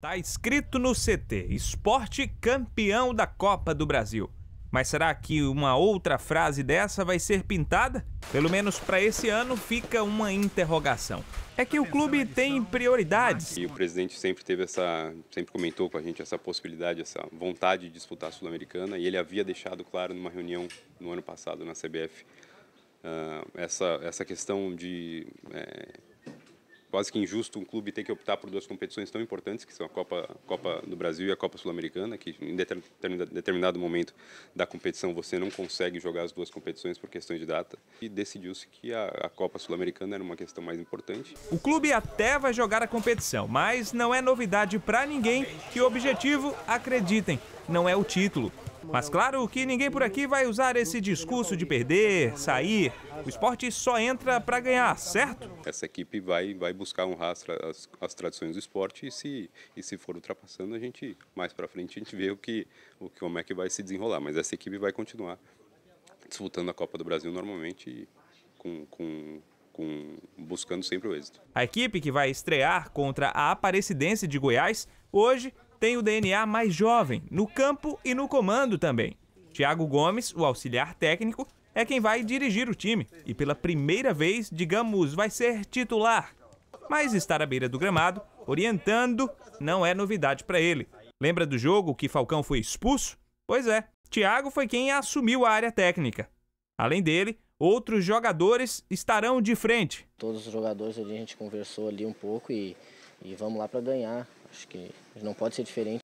Tá escrito no CT: esporte campeão da Copa do Brasil. Mas será que uma outra frase dessa vai ser pintada? Pelo menos para esse ano fica uma interrogação. É que o clube tem prioridades. E o presidente sempre teve essa, sempre comentou com a gente essa possibilidade, essa vontade de disputar a Sul-Americana e ele havia deixado claro numa reunião no ano passado na CBF uh, ah, essa essa questão de eh, quase que injusto um clube ter que optar por duas competições tão importantes, que são a Copa, Copa do Brasil e a Copa Sul-Americana, que em determinado momento da competição você não consegue jogar as duas competições por questões de data. E decidiu-se que a, a Copa Sul-Americana era uma questão mais importante. O clube até vai jogar a competição, mas não é novidade para ninguém que o objetivo, acreditem, não é o título, mas claro que ninguém por aqui vai usar esse discurso de perder, sair. O esporte só entra para ganhar, certo? Essa equipe vai, vai buscar honrar as, as, as tradições do esporte e se, e se for ultrapassando, a gente mais para frente a gente vê o que, o, como é que vai se desenrolar. Mas essa equipe vai continuar disputando a Copa do Brasil normalmente com, com com, buscando sempre o êxito. A equipe que vai estrear contra a Aparecidense de Goiás hoje tem o DNA mais jovem, no campo e no comando também. Thiago Gomes, o auxiliar técnico, é quem vai dirigir o time e pela primeira vez, digamos, vai ser titular. Mas estar à beira do gramado, orientando, não é novidade para ele. Lembra do jogo que Falcão foi expulso? Pois é, Thiago foi quem assumiu a área técnica. Além dele, outros jogadores estarão de frente. Todos os jogadores ali a gente conversou ali um pouco e, e vamos lá para ganhar. Acho que não pode ser diferente.